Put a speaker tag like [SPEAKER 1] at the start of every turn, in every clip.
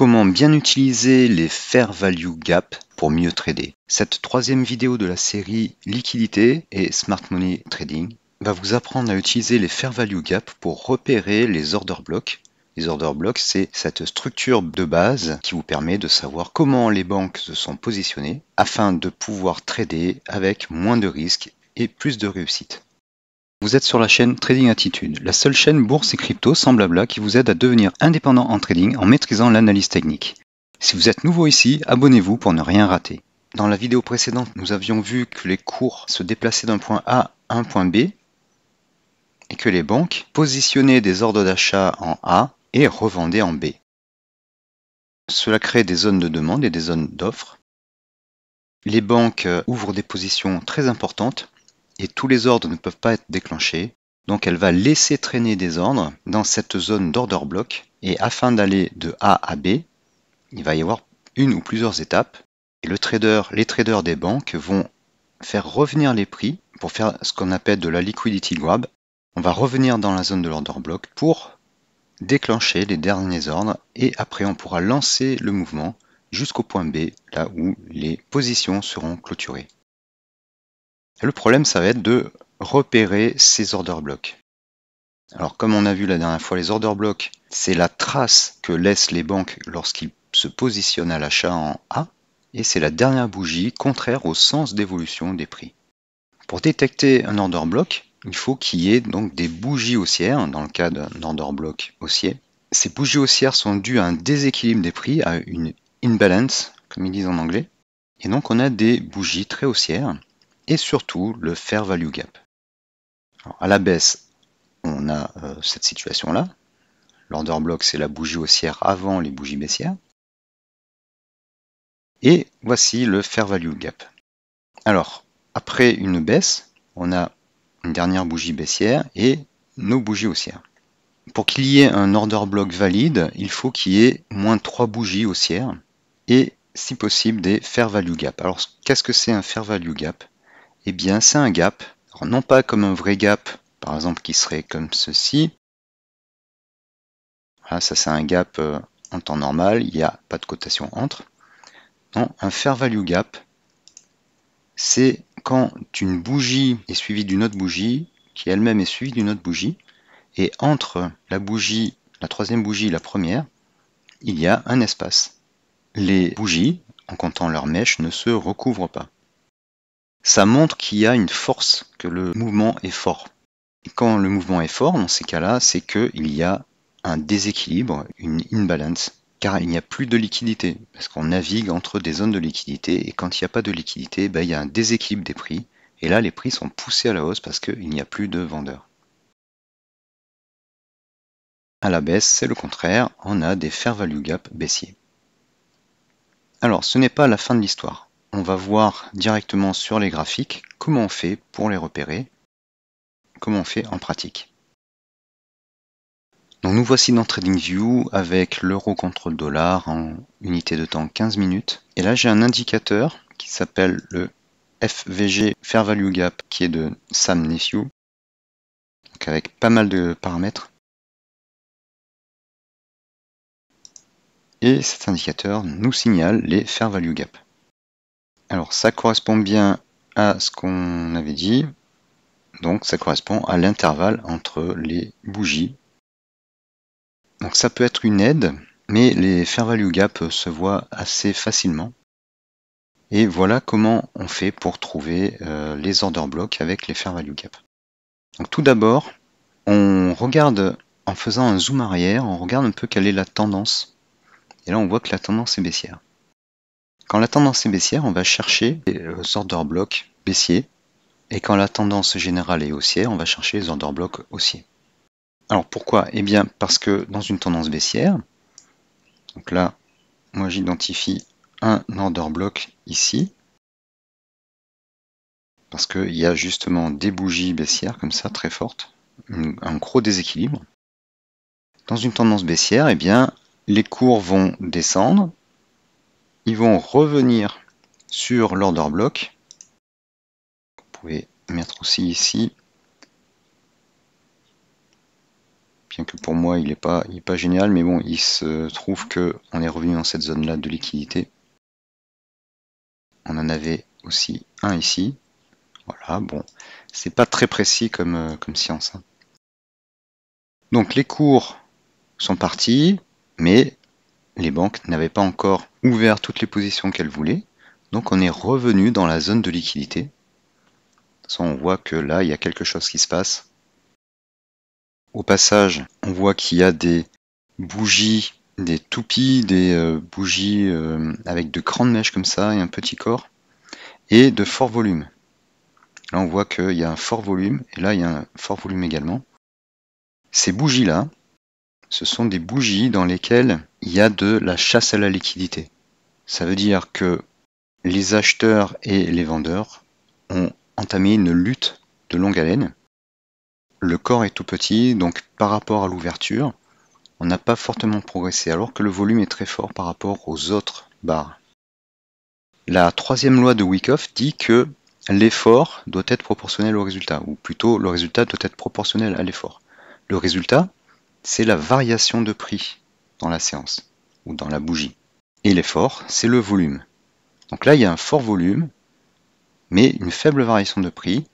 [SPEAKER 1] Comment bien utiliser les Fair Value Gap pour mieux trader. Cette troisième vidéo de la série Liquidité et Smart Money Trading va vous apprendre à utiliser les Fair Value Gap pour repérer les order blocks. Les order blocks, c'est cette structure de base qui vous permet de savoir comment les banques se sont positionnées afin de pouvoir trader avec moins de risques et plus de réussite. Vous êtes sur la chaîne Trading Attitude, la seule chaîne bourse et crypto sans qui vous aide à devenir indépendant en trading en maîtrisant l'analyse technique. Si vous êtes nouveau ici, abonnez-vous pour ne rien rater. Dans la vidéo précédente, nous avions vu que les cours se déplaçaient d'un point A à un point B et que les banques positionnaient des ordres d'achat en A et revendaient en B. Cela crée des zones de demande et des zones d'offres. Les banques ouvrent des positions très importantes et tous les ordres ne peuvent pas être déclenchés. Donc elle va laisser traîner des ordres dans cette zone d'order block et afin d'aller de A à B, il va y avoir une ou plusieurs étapes et le trader, les traders des banques vont faire revenir les prix pour faire ce qu'on appelle de la liquidity grab. On va revenir dans la zone de l'order block pour déclencher les derniers ordres et après on pourra lancer le mouvement jusqu'au point B, là où les positions seront clôturées. Le problème, ça va être de repérer ces order blocks. Alors comme on a vu la dernière fois, les order blocks, c'est la trace que laissent les banques lorsqu'ils se positionnent à l'achat en A, et c'est la dernière bougie contraire au sens d'évolution des prix. Pour détecter un order block, il faut qu'il y ait donc des bougies haussières, dans le cas d'un order block haussier. Ces bougies haussières sont dues à un déséquilibre des prix, à une imbalance, comme ils disent en anglais. Et donc on a des bougies très haussières et surtout le fair value gap. Alors, à la baisse, on a euh, cette situation-là. L'order block, c'est la bougie haussière avant les bougies baissières. Et voici le fair value gap. Alors, après une baisse, on a une dernière bougie baissière et nos bougies haussières. Pour qu'il y ait un order block valide, il faut qu'il y ait moins 3 bougies haussières et si possible des fair value gap. Alors qu'est-ce que c'est un fair value gap eh bien c'est un gap. non pas comme un vrai gap, par exemple qui serait comme ceci. Voilà, ça c'est un gap euh, en temps normal, il n'y a pas de cotation entre. Non, un fair value gap, c'est quand une bougie est suivie d'une autre bougie, qui elle-même est suivie d'une autre bougie, et entre la bougie, la troisième bougie et la première, il y a un espace. Les bougies, en comptant leur mèche, ne se recouvrent pas ça montre qu'il y a une force, que le mouvement est fort. Et quand le mouvement est fort, dans ces cas-là, c'est qu'il y a un déséquilibre, une imbalance, car il n'y a plus de liquidité, parce qu'on navigue entre des zones de liquidité, et quand il n'y a pas de liquidité, ben, il y a un déséquilibre des prix, et là les prix sont poussés à la hausse parce qu'il n'y a plus de vendeurs. À la baisse, c'est le contraire, on a des fair value gap baissiers. Alors, ce n'est pas la fin de l'histoire on va voir directement sur les graphiques comment on fait pour les repérer, comment on fait en pratique. Donc nous voici dans TradingView avec l'euro contre le dollar en unité de temps 15 minutes. Et là j'ai un indicateur qui s'appelle le FVG Fair Value Gap qui est de Sam Nephew. avec pas mal de paramètres. Et cet indicateur nous signale les Fair Value Gap. Alors ça correspond bien à ce qu'on avait dit. Donc ça correspond à l'intervalle entre les bougies. Donc ça peut être une aide, mais les fair value gap se voient assez facilement. Et voilà comment on fait pour trouver euh, les order blocks avec les fair value gap. Donc tout d'abord, on regarde en faisant un zoom arrière, on regarde un peu quelle est la tendance. Et là on voit que la tendance est baissière. Quand la tendance est baissière, on va chercher les euh, order blocks baissiers. Et quand la tendance générale est haussière, on va chercher les order blocks haussiers. Alors pourquoi Eh bien parce que dans une tendance baissière, donc là, moi j'identifie un order block ici, parce qu'il y a justement des bougies baissières comme ça, très fortes, un gros déséquilibre. Dans une tendance baissière, eh bien, les cours vont descendre, ils vont revenir sur l'order block. Vous pouvez mettre aussi ici. Bien que pour moi, il n'est pas, génial, mais bon, il se trouve qu'on est revenu dans cette zone-là de liquidité. On en avait aussi un ici. Voilà, bon, c'est pas très précis comme, euh, comme science. Hein. Donc les cours sont partis, mais les banques n'avaient pas encore ouvert toutes les positions qu'elles voulaient, donc on est revenu dans la zone de liquidité. on voit que là, il y a quelque chose qui se passe. Au passage, on voit qu'il y a des bougies, des toupies, des euh, bougies euh, avec de grandes mèches comme ça et un petit corps, et de fort volume. Là, on voit qu'il y a un fort volume, et là, il y a un fort volume également. Ces bougies-là, ce sont des bougies dans lesquelles il y a de la chasse à la liquidité. Ça veut dire que les acheteurs et les vendeurs ont entamé une lutte de longue haleine. Le corps est tout petit, donc par rapport à l'ouverture, on n'a pas fortement progressé, alors que le volume est très fort par rapport aux autres barres. La troisième loi de Wyckoff dit que l'effort doit être proportionnel au résultat, ou plutôt le résultat doit être proportionnel à l'effort. Le résultat, c'est la variation de prix dans la séance ou dans la bougie. Et l'effort, c'est le volume. Donc là, il y a un fort volume, mais une faible variation de prix.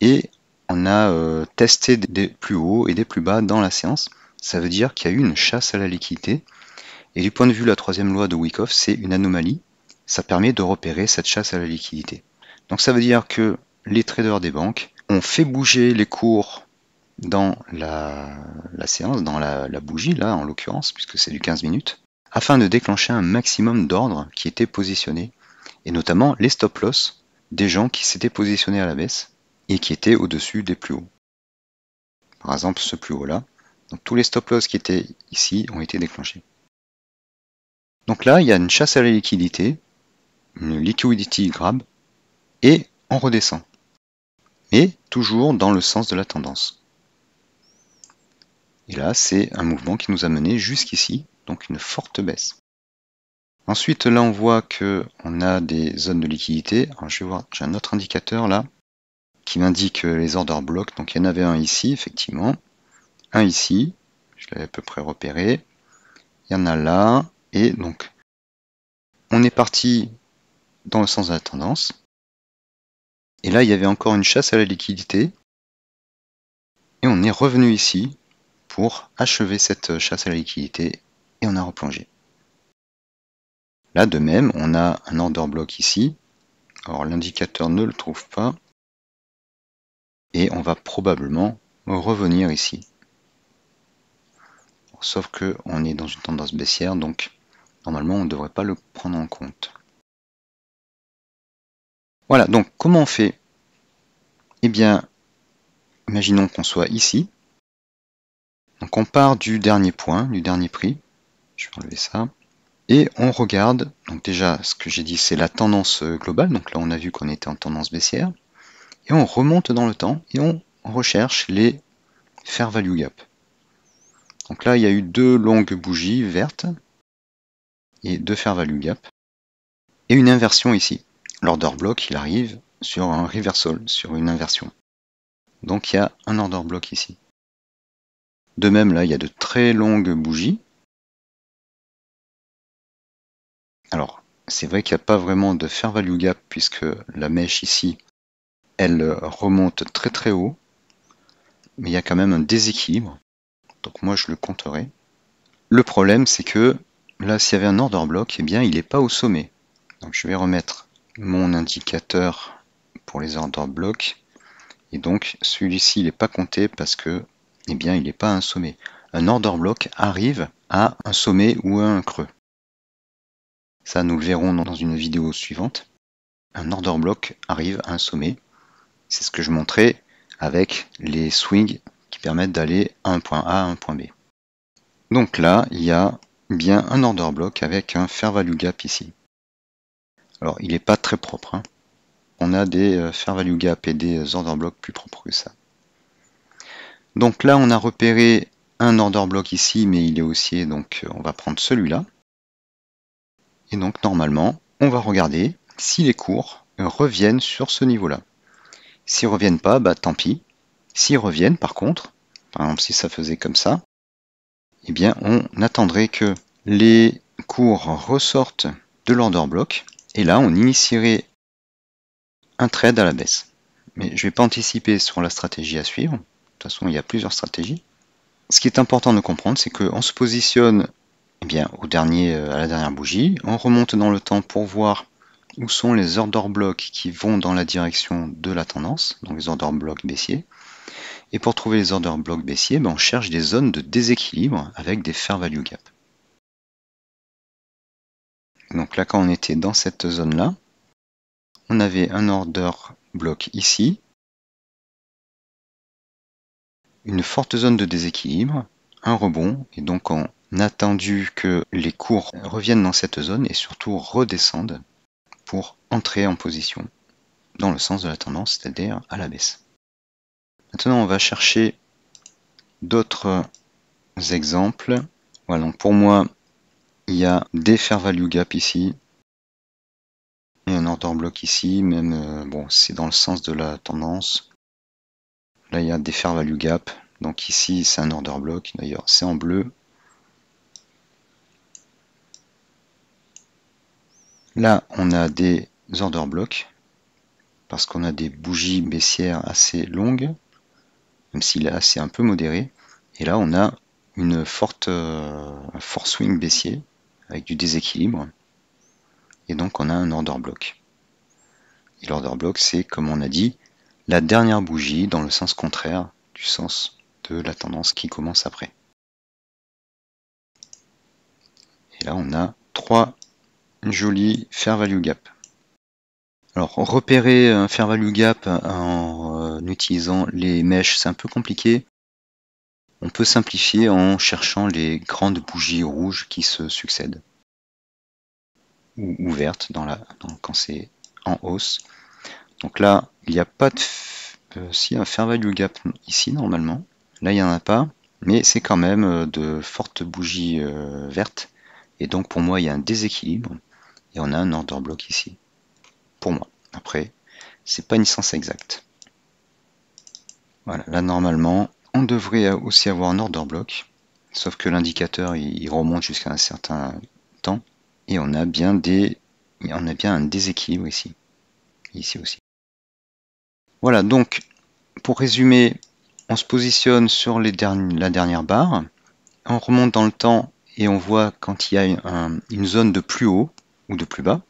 [SPEAKER 1] Et on a euh, testé des plus hauts et des plus bas dans la séance. Ça veut dire qu'il y a eu une chasse à la liquidité. Et du point de vue de la troisième loi de Wyckoff, c'est une anomalie. Ça permet de repérer cette chasse à la liquidité. Donc ça veut dire que les traders des banques ont fait bouger les cours dans la, séance, dans la, la, bougie, là en l'occurrence, puisque c'est du 15 minutes, afin de déclencher un maximum d'ordres qui étaient positionnés, et notamment les stop-loss des gens qui s'étaient positionnés à la baisse et qui étaient au-dessus des plus hauts. Par exemple, ce plus haut-là. Donc tous les stop-loss qui étaient ici ont été déclenchés. Donc là, il y a une chasse à la liquidité, une liquidity grab, et on redescend. Mais toujours dans le sens de la tendance. Et là, c'est un mouvement qui nous a mené jusqu'ici, donc une forte baisse. Ensuite, là, on voit qu'on a des zones de liquidité. Alors, je vais voir, j'ai un autre indicateur là qui m'indique les orders blocs. Donc, il y en avait un ici, effectivement, un ici, je l'avais à peu près repéré. Il y en a là, et donc, on est parti dans le sens de la tendance. Et là, il y avait encore une chasse à la liquidité. Et on est revenu ici pour achever cette euh, chasse à la liquidité et on a replongé. Là de même, on a un order block ici. Alors l'indicateur ne le trouve pas. Et on va probablement revenir ici. Sauf que on est dans une tendance baissière, donc normalement on ne devrait pas le prendre en compte. Voilà, donc comment on fait Eh bien, imaginons qu'on soit ici, donc on part du dernier point, du dernier prix. Je vais enlever ça. Et on regarde, donc déjà ce que j'ai dit c'est la tendance globale, donc là on a vu qu'on était en tendance baissière, et on remonte dans le temps et on recherche les fair value gap. Donc là il y a eu deux longues bougies vertes et deux fair value gap, et une inversion ici. L'order block il arrive sur un reversal, sur une inversion. Donc il y a un order block ici. De même, là, il y a de très longues bougies. Alors, c'est vrai qu'il n'y a pas vraiment de fair value gap puisque la mèche ici, elle remonte très très haut. Mais il y a quand même un déséquilibre. Donc moi, je le compterai. Le problème, c'est que là, s'il y avait un order block, eh bien, il n'est pas au sommet. Donc je vais remettre mon indicateur pour les order blocks. Et donc celui-ci, il n'est pas compté parce que eh bien il n'est pas un sommet. Un order block arrive à un sommet ou à un creux. Ça, nous le verrons dans une vidéo suivante. Un order block arrive à un sommet. C'est ce que je montrais avec les swings qui permettent d'aller à un point A à un point B. Donc là, il y a bien un order block avec un fair value gap ici. Alors, il n'est pas très propre. Hein. On a des euh, fair value gap et des order blocks plus propres que ça. Donc là, on a repéré un order block ici, mais il est haussier, donc euh, on va prendre celui-là. Et donc normalement, on va regarder si les cours reviennent sur ce niveau-là. S'ils reviennent pas, bah tant pis. S'ils reviennent par contre, par exemple si ça faisait comme ça, eh bien on attendrait que les cours ressortent de l'order block et là on initierait un trade à la baisse. Mais je ne vais pas anticiper sur la stratégie à suivre façon, il y a plusieurs stratégies. Ce qui est important de comprendre, c'est qu'on se positionne eh euh, à la dernière bougie, on remonte dans le temps pour voir où sont les order blocks qui vont dans la direction de la tendance, donc les order blocks baissiers. Et pour trouver les order blocks baissiers, ben, on cherche des zones de déséquilibre avec des fair value gap. Donc là, quand on était dans cette zone-là, on avait un order block ici, une forte zone de déséquilibre, un rebond, et donc en attendu que les cours reviennent dans cette zone et surtout redescendent pour entrer en position dans le sens de la tendance, c'est-à-dire à la baisse. Maintenant, on va chercher d'autres exemples. Voilà, donc pour moi, il y a des fair value gap ici et un order bloc ici, même euh, bon, c'est dans le sens de la tendance. Là, il y a des fair value gap. Donc ici, c'est un order block. D'ailleurs, c'est en bleu. Là, on a des order blocks parce qu'on a des bougies baissières assez longues, même si là c'est un peu modéré. Et là, on a une forte, euh, un swing baissier avec du déséquilibre. Et donc, on a un order block. Et l'order block, c'est comme on a dit, la dernière bougie dans le sens contraire du sens de la tendance qui commence après. Et là, on a trois jolies fair value gap. Alors, repérer un fair value gap en euh, utilisant les mèches, c'est un peu compliqué. On peut simplifier en cherchant les grandes bougies rouges qui se succèdent ou ouvertes quand c'est en hausse. Donc là, il n'y a pas de... Euh, si, un fair value gap ici, normalement. Là, il n'y en a pas. Mais c'est quand même euh, de fortes bougies euh, vertes. Et donc, pour moi, il y a un déséquilibre. Et on a un order block ici. Pour moi. Après, c'est pas une licence exacte. Voilà, là, normalement, on devrait aussi avoir un order block. Sauf que l'indicateur, il, remonte jusqu'à un certain temps. Et on a bien des... On a bien un déséquilibre ici. Ici aussi. Voilà, donc pour résumer, on se positionne sur la dernière barre, on remonte dans le temps et on voit quand il y a une zone de plus haut ou de plus bas.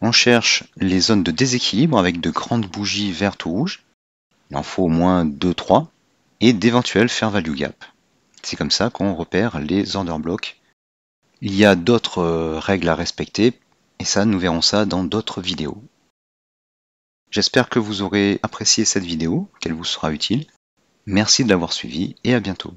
[SPEAKER 1] On cherche les zones de déséquilibre avec de grandes bougies vertes ou rouges. Il en faut au moins 2-3 et d'éventuels fair value gap. C'est comme ça qu'on repère les order blocks. Il y a d'autres euh, règles à respecter et ça, nous verrons ça dans d'autres vidéos. J'espère que vous aurez apprécié cette vidéo, qu'elle vous sera utile. Merci de l'avoir suivie et à bientôt.